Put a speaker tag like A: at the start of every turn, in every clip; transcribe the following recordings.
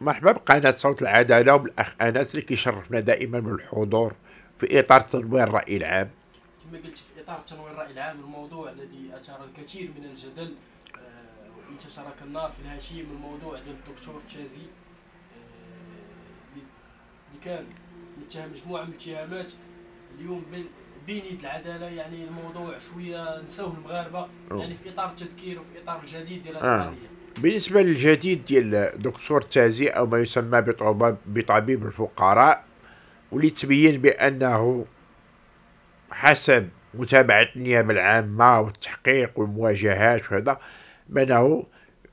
A: مرحبا بقناة صوت العدالة وبالأخ أنس اللي كيشرفنا دائما بالحضور في إطار تنوير الرأي العام.
B: كما قلت في إطار تنوير الرأي العام الموضوع الذي أثار الكثير من الجدل انتشر آه كالنار في الهشيم الموضوع ديال الدكتور تشازي آه اللي كان متهم مجموعة من الاتهامات اليوم بين يد العدالة يعني الموضوع شوية نساوه المغاربة يعني في إطار التذكير وفي إطار الجديد ديال هذه القضية.
A: آه. بالنسبة للجديد ديال دكتور تازي أو ما يسمى بطبيب الفقراء واللي تبين بأنه حسب متابعة النيابة العامة والتحقيق والمواجهات وهذا بأنه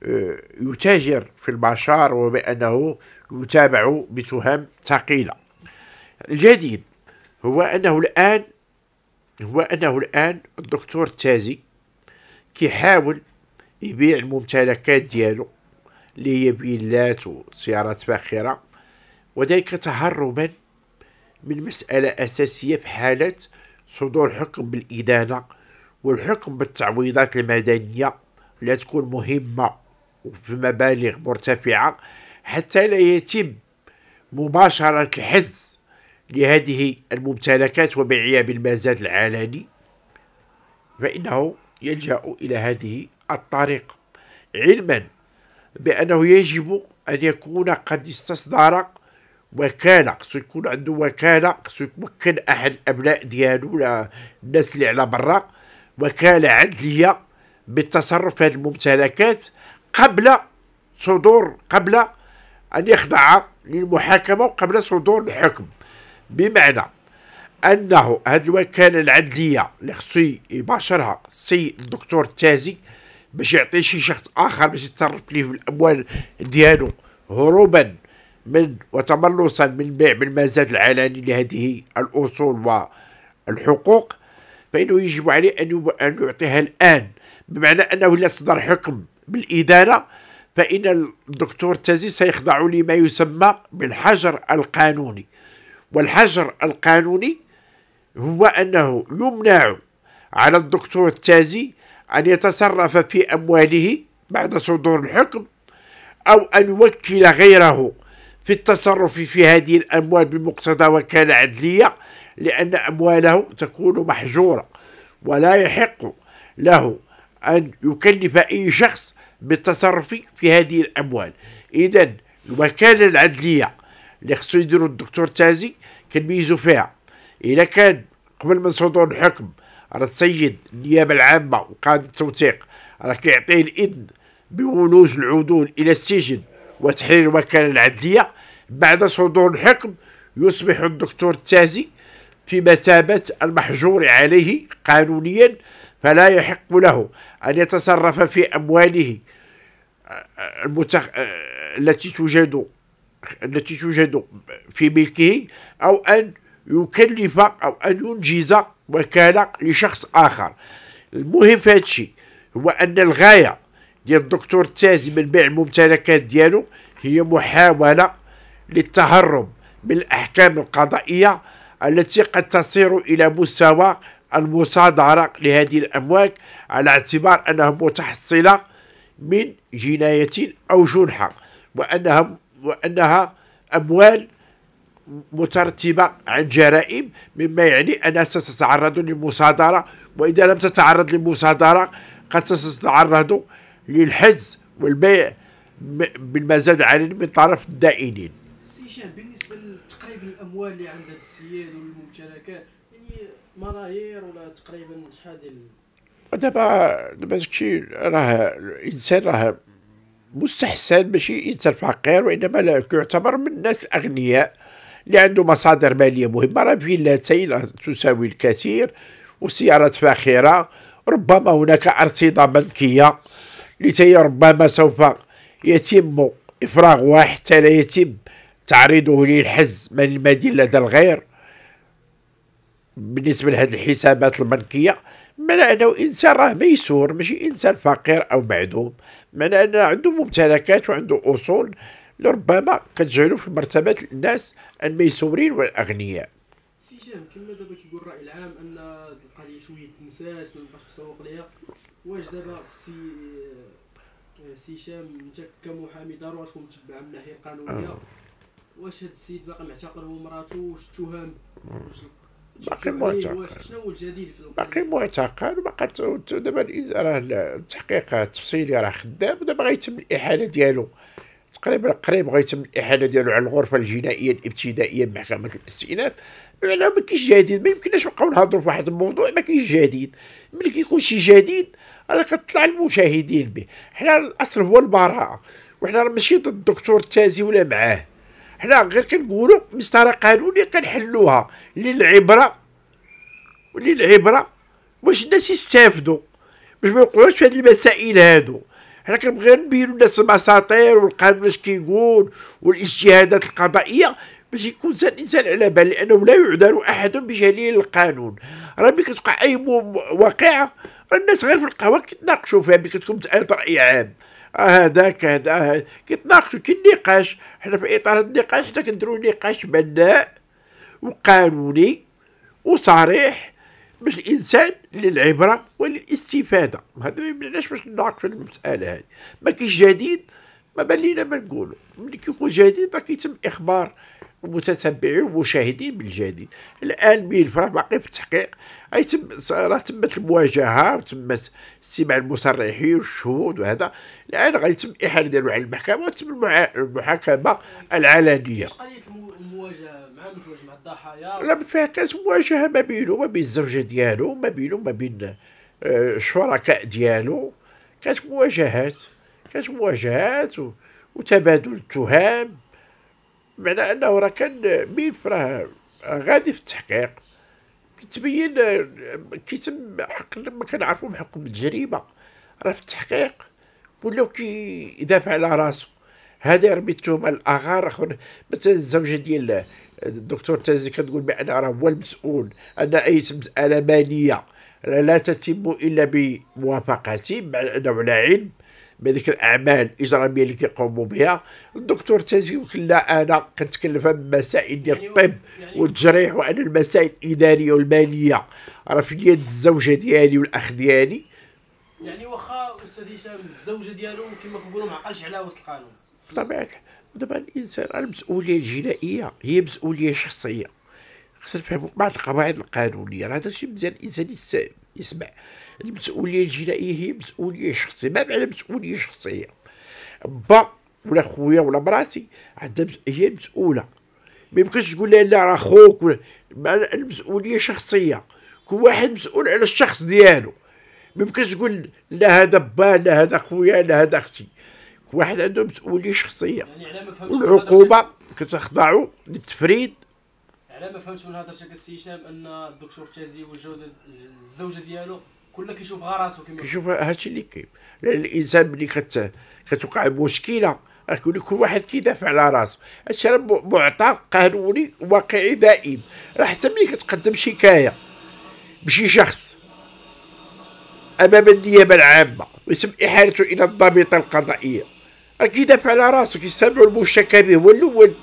A: آه، يتاجر في البشر وبأنه يتابع بتهم ثقيلة الجديد هو أنه الآن هو أنه الآن الدكتور تازي كيحاول يبيع الممتلكات ديالو اللي هي فيلات وسيارات فاخره وذلك تهربا من مسألة أساسية في حالة صدور حكم بالإدانة والحكم بالتعويضات المدنية لا تكون مهمة وفي مبالغ مرتفعة حتى لا يتم مباشرة الحجز لهذه الممتلكات وبيعها بالمزاد العلني فإنه يلجأ إلى هذه الطريق علما بأنه يجب أن يكون قد استصدر وكالة خصو يكون عنده وكالة خصو يمكن أحد الأبناء ديالو ولا الناس اللي على برا وكالة عدلية بالتصرف في هذه الممتلكات قبل صدور قبل أن يخضع للمحاكمة وقبل صدور الحكم بمعنى أنه هذه الوكالة العدلية اللي خصو يباشرها السي الدكتور التازي باش يعطي شي شخص اخر باش يتصرف ليه بالاموال ديالو هروبا من وتملصا من بيع بالمزاد العلني لهذه الاصول والحقوق فانه يجب عليه ان يعطيها الان بمعنى انه لا صدر حكم بالادانه فإن الدكتور تازي سيخضع لما يسمى بالحجر القانوني والحجر القانوني هو أنه يمنع على الدكتور التازي أن يتصرف في أمواله بعد صدور الحكم أو أن يوكل غيره في التصرف في هذه الأموال بمقتضى وكالة عدلية لأن أمواله تكون محجورة ولا يحق له أن يكلف أي شخص بالتصرف في هذه الأموال إذا الوكالة العدلية اللي خصو الدكتور تازي كنميزو فيها إذا كان قبل من صدور الحكم راه السيد النيابه العامه وقائد التوثيق راه كيعطيه الاذن بولوج العدول الى السجن وتحرير الوكاله العدليه بعد صدور الحكم يصبح الدكتور التازي في مثابة المحجور عليه قانونيا فلا يحق له أن يتصرف في أمواله آه، المتخ... آه، التي توجد التي توجد في ملكه أو أن يكلف أو أن ينجز وكالة لشخص آخر المهم في هذا الشيء هو أن الغاية ديال الدكتور التازي من بيع الممتلكات ديالو هي محاولة للتهرب من الأحكام القضائية التي قد تصير إلى مستوى المصادرة لهذه الأموال على اعتبار أنها متحصلة من جناية أو جنحة وأنها وأنها أموال مترتبة عن جرائم مما يعني أنها ستتعرض للمصادرة وإذا لم تتعرض للمصادرة قد ستتعرض للحجز والبيع بالمزاد عليه من طرف الدائنين
B: هشام بالنسبة لتقريب الأموال اللي عند السياد السيد والممتلكات يعني ملايير ولا تقريبا شحال ديال
A: دابا دابا داكشي راه الانسان راه مستحسن ماشي انسان فقير وانما لا يعتبر من الناس الاغنياء اللي عنده مصادر ماليه مهمه راه فيلاتين تساوي الكثير وسيارات فاخره ربما هناك ارصده بنكيه لتي ربما سوف يتم افراغها حتى لا يتم تعريضه للحز من المدينه لدى الغير بالنسبه لهذه الحسابات البنكيه معنى انه انسان راه ميسور ماشي انسان فقير او معدوم معنى انه عنده ممتلكات وعنده اصول لربما كتجعلوا في مرتبه الناس الميسورين والاغنياء
B: سي جام كما دابا كيقول الراي العام ان القضيه شويه تنسات ما بقاش تسوق ليها واش دابا السي سي شام انت كمحامي ضروري تكون متبع من الناحيه القانونيه آه. واش هاد السيد باقي معتقل هو مراته واش التهم
A: باقي معتقل
B: شنو هو الجديد في
A: باقي معتقل وباقا دابا راه التحقيق التفصيلي راه خدام دابا غيتم الاحاله ديالو تقريبا قريب غيتم الاحاله ديالو على الغرفه الجنائيه الابتدائيه بمحكمه الاستئناف معناها ما كاينش جديد ما يمكنناش نبقاو نهضروا في واحد الموضوع ما كاينش جديد ملي كيكون شي جديد راه كتطلع المشاهدين به حنا الاصل هو البراءه وحنا راه ماشي ضد الدكتور التازي ولا معاه حنا غير كنقولوا مسطره قانونيه كنحلوها للعبره للعبره باش الناس يستافدوا باش ما يوقعوش في هاد المسائل هادو حنا كنبغيو نبينو الناس المساطير والقانون اش كيقول والاجتهادات القضائيه باش يكون زاد الانسان على بال لانه لا يعذر احد بجليل القانون راه ملي كتوقع اي واقعه الناس غير في القهوه كيتناقشوا فيها ملي كتكون راي عام هذاك آه، هذا آه، كيتناقشوا كي النقاش حنا في اطار النقاش حنا كنديروا نقاش بناء وقانوني وصريح باش الانسان للعبره وللاستفاده هذا ما يمنعناش باش نناقشوا المساله هذه ما كاينش جديد ما لينا ما نقولوا ملي كيكون جديد راه كيتم اخبار متتبعين ومشاهدين بالجديد الان ملف راه باقي في التحقيق اي تم راه تمت المواجهه وتمت استماع المصرحين والشهود وهذا الان غيتم احاله ديالو على المحكمه وتم المحاكمه العلنيه
B: المواجهه مع المتواجد مع الضحايا لا
A: فيها كانت مواجهه ما بينه وما بين الزوجه ديالو ما بينه وما بين آه، الشركاء ديالو كانت مواجهات كانت مواجهات وتبادل التهم معنى انه راه كان ملف راه غادي في التحقيق كتبين كيتم حق ما كنعرفو بحكم الجريمه راه في التحقيق ولاو كيدافع على راسو هذا يرمي التهمه الاخر اخر مثلا الزوجه ديال الدكتور تازي كتقول بان راه هو المسؤول ان اي مساله ماليه لا تتم الا بموافقتي مع انه على علم بهذيك الاعمال الاجراميه اللي كيقوموا بها الدكتور تازي وكان لا انا كنتكلف بمسائل ديال يعني الطب يعني والتجريح وانا المسائل الاداريه والماليه راه في يد الزوجه ديالي والاخ ديالي
B: يعني واخا استاذ هشام الزوجه ديالو كما كنقولوا ما عقلش على وسط القانون
A: بطبيعه دابا الانسان المسؤوليه الجنائيه هي مسؤوليه شخصيه خصنا نفهموا بعض القواعد القانونيه راه هذا الشيء مزيان الانسان يستوعب يسمع المسؤوليه الجنائيه هي مسؤوليه شخصيه ما معنى مسؤوليه شخصيه با ولا خويا ولا براسي عندها هي المسؤوله ما يمكنش تقول لها لا راه خوك المسؤوليه شخصيه كل واحد مسؤول على الشخص ديالو ما يمكنش تقول لا هذا با لا هذا خويا لا هذا اختي كل واحد عنده مسؤوليه شخصيه يعني
B: والعقوبه
A: كتخضعوا للتفريد
B: على ما فهمت من هضرتك السي هشام ان الدكتور تازي والجوده الزوجه ديالو كلها كيشوف غير راسو كما
A: كيشوف هادشي اللي كاين الانسان ملي كت... كتوقع مشكله كل كل واحد كيدافع على راسو هادشي راه معطى قانوني واقعي دائم راه حتى ملي كتقدم شكايه بشي شخص امام النيابه العامه ويتم احالته الى الضابطه القضائيه راه كيدافع على راسو كيستمعوا المشتكى به هو الاول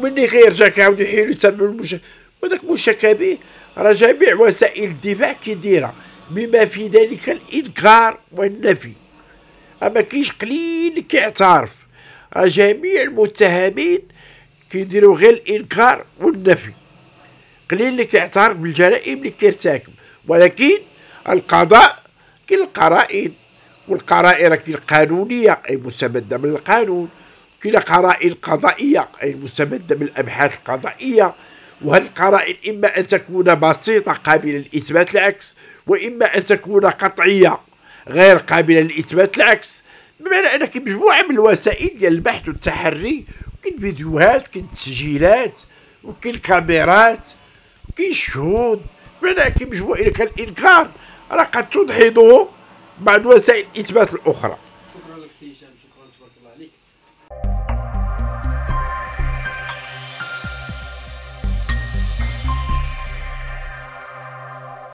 A: غير جاك كيعاود يحيل يتبع المش... وذاك كبير راه جميع وسائل الدفاع كيديرها بما في ذلك الانكار والنفي اما كاينش قليل كيعترف راه جميع المتهمين كيديروا غير الانكار والنفي قليل اللي كيعترف بالجرائم اللي كيرتكب ولكن القضاء كيلقى القرائن والقرائن كاين القانونيه اي مستمده من القانون كلا قرائن قضائية مستمدة من الأبحاث القضائية وهذه القرائن إما أن تكون بسيطة قابلة لإثبات العكس وإما أن تكون قطعية غير قابلة لإثبات العكس بمعنى أن كاين مجموعة من الوسائل ديال البحث والتحري كاين فيديوهات كاين تسجيلات وكاين كاميرات وكاين شهود بمعنى كاين مجموعة إذا كان الإنكار راه قد تدحضه بعض وسائل الإثبات الأخرى
B: شكرا لك سي